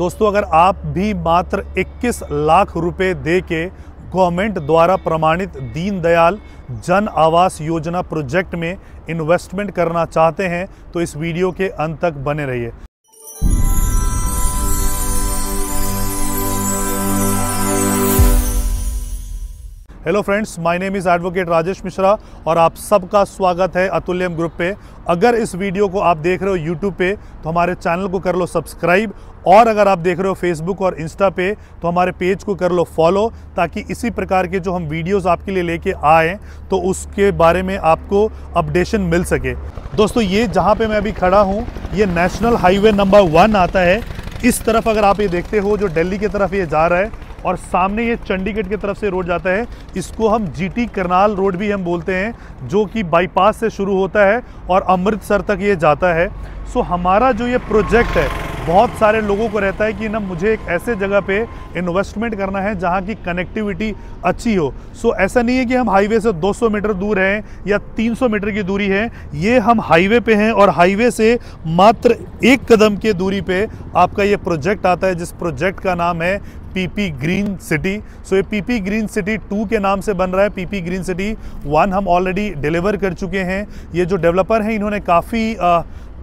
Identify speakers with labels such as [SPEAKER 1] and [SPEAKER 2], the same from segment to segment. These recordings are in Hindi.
[SPEAKER 1] दोस्तों अगर आप भी मात्र 21 लाख रुपए दे के गवर्नमेंट द्वारा प्रमाणित दीनदयाल जन आवास योजना प्रोजेक्ट में इन्वेस्टमेंट करना चाहते हैं तो इस वीडियो के अंत तक बने रहिए hello friends my name is advocate Rajesh Mishra और आप सबका स्वागत है अतुल्यम ग्रुप पे अगर इस वीडियो को आप देख रहे हो यूट्यूब पे तो हमारे चैनल को कर लो सब्सक्राइब और अगर आप देख रहे हो फेसबुक और इंस्टा पे तो हमारे पेज को कर लो फॉलो ताकि इसी प्रकार के जो हम वीडियोस आपके लिए लेके आए तो उसके बारे में आपको अपडेशन मिल सके दोस्तों ये जहाँ पर मैं अभी खड़ा हूँ ये नेशनल हाईवे नंबर वन आता है इस तरफ अगर आप ये देखते हो जो दिल्ली की तरफ ये जा रहा है और सामने ये चंडीगढ़ की तरफ से रोड जाता है इसको हम जीटी करनाल रोड भी हम बोलते हैं जो कि बाईपास से शुरू होता है और अमृतसर तक ये जाता है सो हमारा जो ये प्रोजेक्ट है बहुत सारे लोगों को रहता है कि ना मुझे एक ऐसे जगह पे इन्वेस्टमेंट करना है जहाँ की कनेक्टिविटी अच्छी हो सो so, ऐसा नहीं है कि हम हाईवे से 200 मीटर दूर हैं या 300 मीटर की दूरी है ये हम हाईवे पे हैं और हाईवे से मात्र एक कदम के दूरी पे आपका ये प्रोजेक्ट आता है जिस प्रोजेक्ट का नाम है पीपी ग्रीन सिटी सो ये पीपी ग्रीन सिटी टू के नाम से बन रहा है पीपी ग्रीन सिटी वन हम ऑलरेडी डिलीवर कर चुके हैं ये जो डेवलपर हैं इन्होंने काफ़ी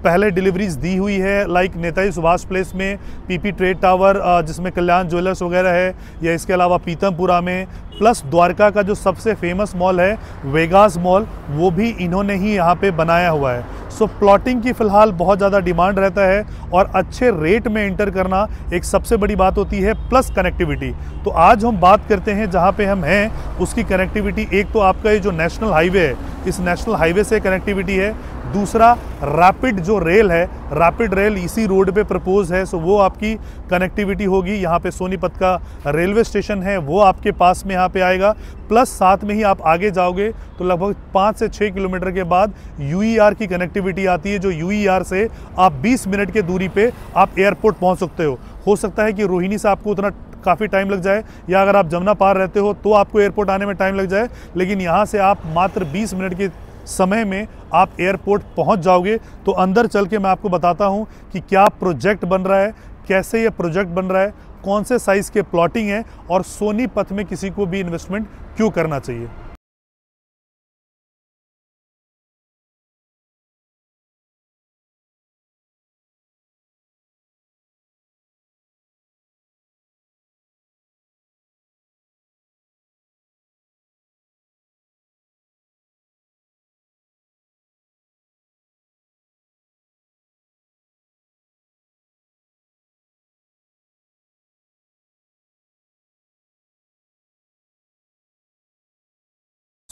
[SPEAKER 1] पहले डिलीवरीज दी हुई है लाइक नेताजी सुभाष प्लेस में पीपी ट्रेड टावर जिसमें कल्याण ज्वेलर्स वगैरह है या इसके अलावा पीतमपुरा में प्लस द्वारका का जो सबसे फेमस मॉल है वेगास मॉल वो भी इन्होंने ही यहाँ पे बनाया हुआ है सो so, प्लॉटिंग की फ़िलहाल बहुत ज़्यादा डिमांड रहता है और अच्छे रेट में इंटर करना एक सबसे बड़ी बात होती है प्लस कनेक्टिविटी तो आज हम बात करते हैं जहाँ पे हम हैं उसकी कनेक्टिविटी एक तो आपका ये जो नेशनल हाईवे है इस नेशनल हाईवे से कनेक्टिविटी है दूसरा रैपिड जो रेल है रैपिड रेल इसी रोड पे प्रपोज है सो वो आपकी कनेक्टिविटी होगी यहाँ पे सोनीपत का रेलवे स्टेशन है वो आपके पास में यहाँ पे आएगा प्लस साथ में ही आप आगे जाओगे तो लगभग पाँच से छः किलोमीटर के बाद यू e की कनेक्टिविटी आती है जो यू e से आप बीस मिनट के दूरी पर आप एयरपोर्ट पहुँच सकते हो हो सकता है कि रोहिणी से आपको उतना काफ़ी टाइम लग जाए या अगर आप जमुना पार रहते हो तो आपको एयरपोर्ट आने में टाइम लग जाए लेकिन यहाँ से आप मात्र 20 मिनट की समय में आप एयरपोर्ट पहुंच जाओगे तो अंदर चल के मैं आपको बताता हूं कि क्या प्रोजेक्ट बन रहा है कैसे ये प्रोजेक्ट बन रहा है कौन से साइज़ के प्लॉटिंग है और सोनीपत में किसी को भी इन्वेस्टमेंट क्यों करना चाहिए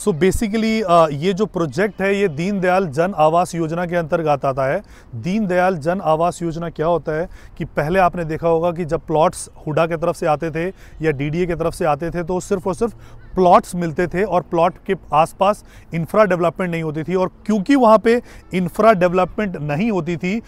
[SPEAKER 1] सो so बेसिकली uh, ये जो प्रोजेक्ट है ये दीनदयाल जन आवास योजना के अंतर्गत आता है दीनदयाल जन आवास योजना क्या होता है कि पहले आपने देखा होगा कि जब प्लॉट्स हुडा की तरफ से आते थे या डीडीए की तरफ से आते थे तो सिर्फ और सिर्फ प्लॉट्स मिलते थे और प्लॉट के आसपास इंफ्रा डेवलपमेंट नहीं होती थी और क्योंकि वहाँ पे इंफ्रा डेवलपमेंट नहीं होती थी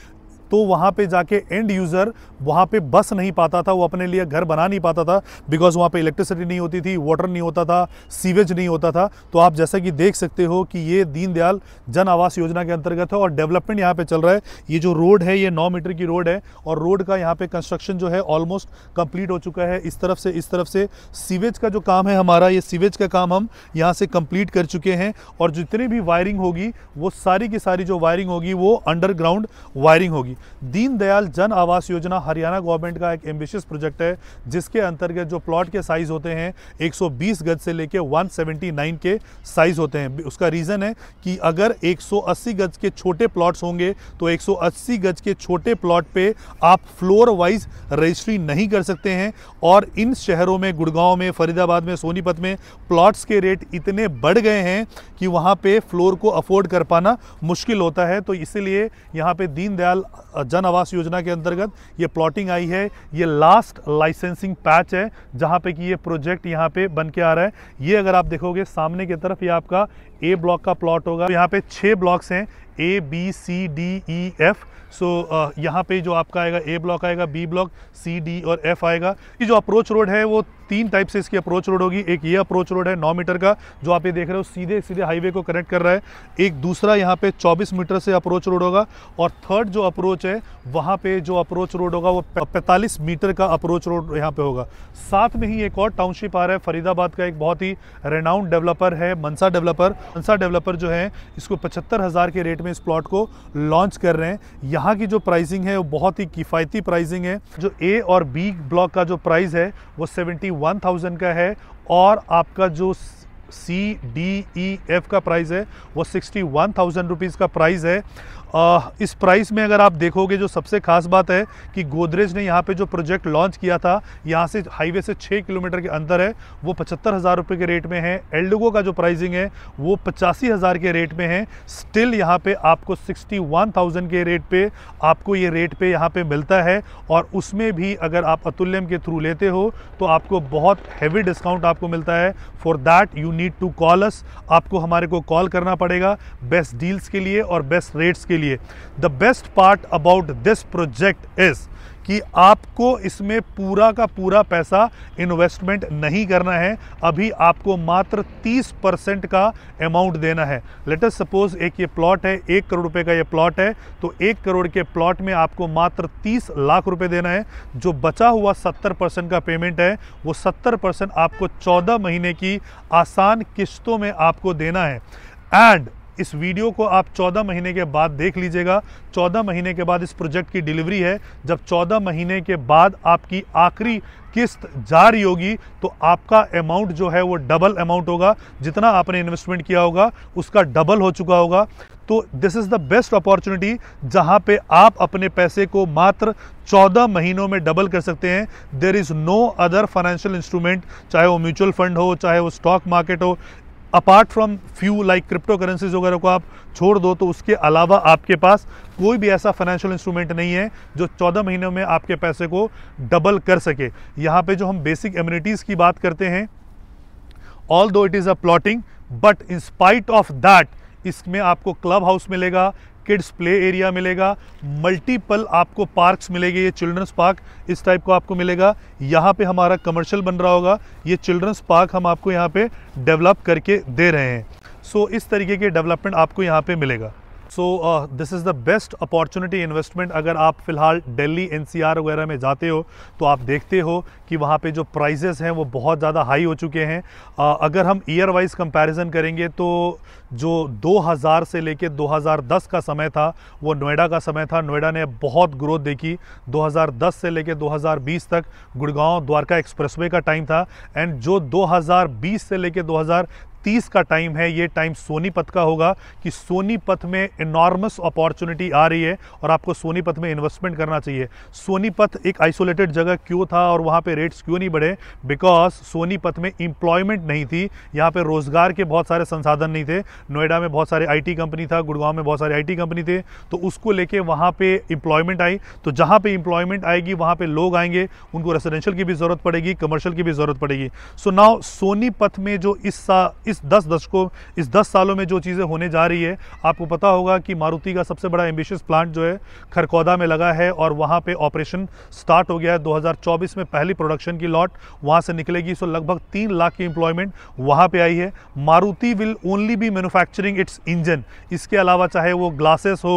[SPEAKER 1] तो वहाँ पे जाके एंड यूज़र वहाँ पे बस नहीं पाता था वो अपने लिए घर बना नहीं पाता था बिकॉज वहाँ पे इलेक्ट्रिसिटी नहीं होती थी वाटर नहीं होता था सीवेज नहीं होता था तो आप जैसा कि देख सकते हो कि ये दीनदयाल जन आवास योजना के अंतर्गत है और डेवलपमेंट यहाँ पर चल रहा है ये जो रोड है ये नौ मीटर की रोड है और रोड का यहाँ पर कंस्ट्रक्शन जो है ऑलमोस्ट कम्प्लीट हो चुका है इस तरफ से इस तरफ से सीवेज का जो काम है हमारा ये सीवेज का काम हम यहाँ से कम्प्लीट कर चुके हैं और जितनी भी वायरिंग होगी वो सारी की सारी जो वायरिंग होगी वो अंडरग्राउंड वायरिंग होगी दीनदयाल जन आवास योजना हरियाणा गवर्नमेंट का एक एम्बिशियस प्रोजेक्ट है जिसके अंतर्गत जो प्लॉट के साइज़ होते हैं 120 गज से लेके 179 के साइज़ होते हैं उसका रीज़न है कि अगर 180 गज के छोटे प्लॉट्स होंगे तो 180 गज के छोटे प्लॉट पे आप फ्लोर वाइज रजिस्ट्री नहीं कर सकते हैं और इन शहरों में गुड़गांव में फरीदाबाद में सोनीपत में प्लॉट्स के रेट इतने बढ़ गए हैं कि वहाँ पे फ्लोर को अफोर्ड कर पाना मुश्किल होता है तो इसीलिए यहाँ पे दीनदयाल जन आवास योजना के अंतर्गत ये प्लॉटिंग आई है ये लास्ट लाइसेंसिंग पैच है जहाँ पे कि ये प्रोजेक्ट यहाँ पे बन के आ रहा है ये अगर आप देखोगे सामने की तरफ ये आपका ए ब्लॉक का प्लॉट होगा तो यहाँ पे छः ब्लॉक्स हैं A B C D E F so यहाँ पे जो आपका आएगा ए ब्लॉक आएगा बी ब्लॉक सी डी और एफ आएगा ये जो अप्रोच रोड है वो तीन टाइप से इसकी अप्रोच रोड होगी एक ये अप्रोच रोड है नौ मीटर का जो आप ये देख रहे हो सीधे सीधे हाईवे को कनेक्ट कर रहा है एक दूसरा यहाँ पे 24 मीटर से अप्रोच रोड होगा और थर्ड जो अप्रोच अप्रोच है वहाँ पे जो अप्रोच रोड होगा वो 45 मीटर का अप्रोच रोड यहाँ पे होगा साथ में ही एक और टाउनशिप आ रहा है फरीदाबाद का एक बहुत ही रेनाउंड डेवलपर है मनसा डेवलपर मनसा डेवलपर जो है इसको पचहत्तर हज़ार के रेट में इस प्लॉट को लॉन्च कर रहे हैं यहाँ की जो प्राइसिंग है वो बहुत ही किफ़ायती प्राइसिंग है जो ए और बी ब्लॉक का जो प्राइस है वो सेवेंटी का है और आपका जो सी डी ई एफ का प्राइस है वो सिक्सटी वन थाउजेंड रुपीज़ का प्राइस है आ, uh, इस प्राइस में अगर आप देखोगे जो सबसे खास बात है कि गोदरेज ने यहाँ पे जो प्रोजेक्ट लॉन्च किया था यहाँ से हाईवे से छः किलोमीटर के अंदर है वो पचहत्तर हज़ार रुपये के रेट में है एल्डोगो का जो प्राइसिंग है वो पचासी हज़ार के रेट में है स्टिल यहाँ पे आपको सिक्सटी वन थाउजेंड के रेट पे आपको ये रेट पे यहाँ पे मिलता है और उसमें भी अगर आप अतुल्यम के थ्रू लेते हो तो आपको बहुत हैवी डिस्काउंट आपको मिलता है for that you need to call us आपको हमारे को कॉल करना पड़ेगा बेस्ट डील्स के लिए और बेस्ट रेट्स के लिए the best part about this project is कि आपको इसमें पूरा का पूरा पैसा इन्वेस्टमेंट नहीं करना है अभी आपको मात्र 30 परसेंट का अमाउंट देना है लेटेस्ट सपोज एक ये प्लॉट है एक करोड़ रुपए का ये प्लॉट है तो एक करोड़ के प्लॉट में आपको मात्र 30 लाख रुपए देना है जो बचा हुआ 70 परसेंट का पेमेंट है वो 70 परसेंट आपको 14 महीने की आसान किस्तों में आपको देना है एंड इस वीडियो को आप 14 महीने के बाद देख लीजिएगा 14 महीने के बाद इस प्रोजेक्ट की डिलीवरी है जब 14 महीने के बाद आपकी आखिरी किस्त जारी होगी तो आपका अमाउंट जो है वो डबल अमाउंट होगा जितना आपने इन्वेस्टमेंट किया होगा उसका डबल हो चुका होगा तो this is the best opportunity जहां पे आप अपने पैसे को मात्र 14 महीनों में डबल कर सकते हैं there is no other financial instrument चाहे वो म्यूचुअल फंड हो चाहे वो स्टॉक मार्केट हो apart from few like crypto currencies वगैरह को आप छोड़ दो तो उसके अलावा आपके पास कोई भी ऐसा फाइनेंशियल इंस्ट्रूमेंट नहीं है जो 14 महीनों में आपके पैसे को डबल कर सके यहाँ पे जो हम बेसिक एम्यूनिटीज़ की बात करते हैं although it is a plotting but in spite of that इसमें आपको क्लब हाउस मिलेगा किड्स प्ले एरिया मिलेगा मल्टीपल आपको पार्क्स मिलेगी ये चिल्ड्रंस पार्क इस टाइप को आपको मिलेगा यहाँ पे हमारा कमर्शियल बन रहा होगा ये चिल्ड्रंस पार्क हम आपको यहाँ पे डेवलप करके दे रहे हैं सो so, इस तरीके के डेवलपमेंट आपको यहाँ पे मिलेगा so this is the best opportunity investment अगर आप फिलहाल दिल्ली एनसीआर वगैरह में जाते हो तो आप देखते हो कि वहाँ पे जो प्राइजेस हैं वो बहुत ज़्यादा हाई हो चुके हैं uh, अगर हम ईयर वाइज कंपैरिजन करेंगे तो जो 2000 से लेके 2010 का समय था वो नोएडा का समय था नोएडा ने बहुत ग्रोथ देखी 2010 से लेके 2020 तक गुड़गांव द्वारका एक्सप्रेसवे का टाइम था एंड जो 2020 से लेके तीस का टाइम है ये टाइम सोनीपत का होगा कि सोनीपत में इनॉर्मस अपॉर्चुनिटी आ रही है और आपको सोनीपत में इन्वेस्टमेंट करना चाहिए सोनीपत एक आइसोलेटेड जगह क्यों था और वहाँ पे रेट्स क्यों नहीं बढ़े बिकॉज सोनीपत में इंप्लॉयमेंट नहीं थी यहाँ पे रोजगार के बहुत सारे संसाधन नहीं थे नोएडा में बहुत सारे आई कंपनी था गुड़गांव में बहुत सारे आई कंपनी थे तो उसको लेके वहाँ पर इंप्लॉयमेंट आई तो जहाँ पर इंप्लॉयमेंट आएगी वहाँ पर लोग आएंगे उनको रेसिडेंशियल की भी ज़रूरत पड़ेगी कमर्शियल की भी ज़रूरत पड़ेगी सो so नाउ सोनीपत में जो इस इस दस दशकों इस दस सालों में जो चीज़ें होने जा रही है आपको पता होगा कि मारुति का सबसे बड़ा एम्बिशियस प्लांट जो है खरकौदा में लगा है और वहाँ पर ऑपरेशन स्टार्ट हो गया है 2024 में पहली प्रोडक्शन की लॉट वहाँ से निकलेगी सो लगभग तीन लाख की एम्प्लॉयमेंट वहाँ पर आई है Maruti will only be manufacturing its engine इसके अलावा चाहे वो ग्लासेस हो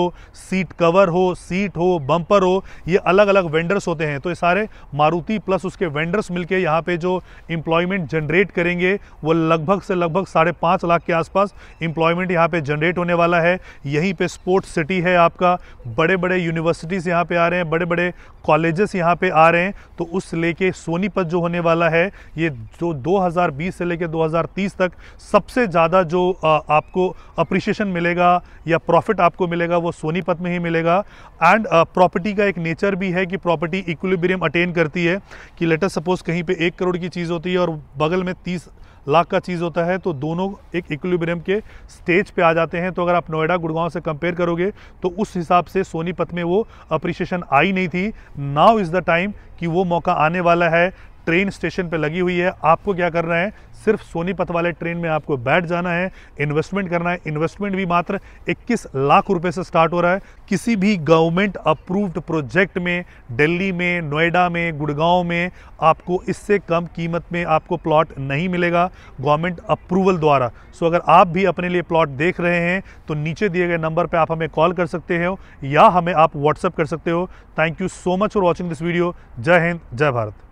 [SPEAKER 1] सीट कवर हो सीट हो बम्पर हो ये अलग अलग वेंडर्स होते हैं तो ये सारे मारुति प्लस उसके वेंडर्स मिलकर यहाँ पर जो एम्प्लॉयमेंट जनरेट करेंगे वो लगभग से लगभग लगभग साढ़े पाँच लाख के आसपास एम्प्लॉयमेंट यहाँ पे जनरेट होने वाला है यहीं पे स्पोर्ट्स सिटी है आपका बड़े बड़े यूनिवर्सिटीज़ यहाँ पे आ रहे हैं बड़े बड़े कॉलेजेस यहाँ पे आ रहे हैं तो उस लेके सोनीपत जो होने वाला है ये जो 2020 से लेके 2030 तक सबसे ज़्यादा जो आपको अप्रिशिएशन मिलेगा या प्रॉफिट आपको मिलेगा वो सोनीपत में ही मिलेगा एंड प्रॉपर्टी का एक नेचर भी है कि प्रॉपर्टी इक्विलिब्रियम अटेन करती है कि लेटर सपोज कहीं पर एक करोड़ की चीज़ होती है और बगल में तीस लाख का चीज़ होता है तो दोनों एक इक्विलिब्रियम के स्टेज पे आ जाते हैं तो अगर आप नोएडा गुड़गांव से कंपेयर करोगे तो उस हिसाब से सोनीपत में वो अप्रिशिएशन आई नहीं थी नाउ इज़ द टाइम कि वो मौका आने वाला है ट्रेन स्टेशन पे लगी हुई है आपको क्या करना है सिर्फ सोनीपत वाले ट्रेन में आपको बैठ जाना है इन्वेस्टमेंट करना है इन्वेस्टमेंट भी मात्र 21 लाख रुपए से स्टार्ट हो रहा है किसी भी गवर्नमेंट अप्रूव्ड प्रोजेक्ट में दिल्ली में नोएडा में गुड़गांव में आपको इससे कम कीमत में आपको प्लॉट नहीं मिलेगा गवर्नमेंट अप्रूवल द्वारा सो अगर आप भी अपने लिए प्लॉट देख रहे हैं तो नीचे दिए गए नंबर पर आप हमें कॉल कर सकते हो या हमें आप व्हाट्सअप कर सकते हो thank you so much for watching this video Jai Hind जय भारत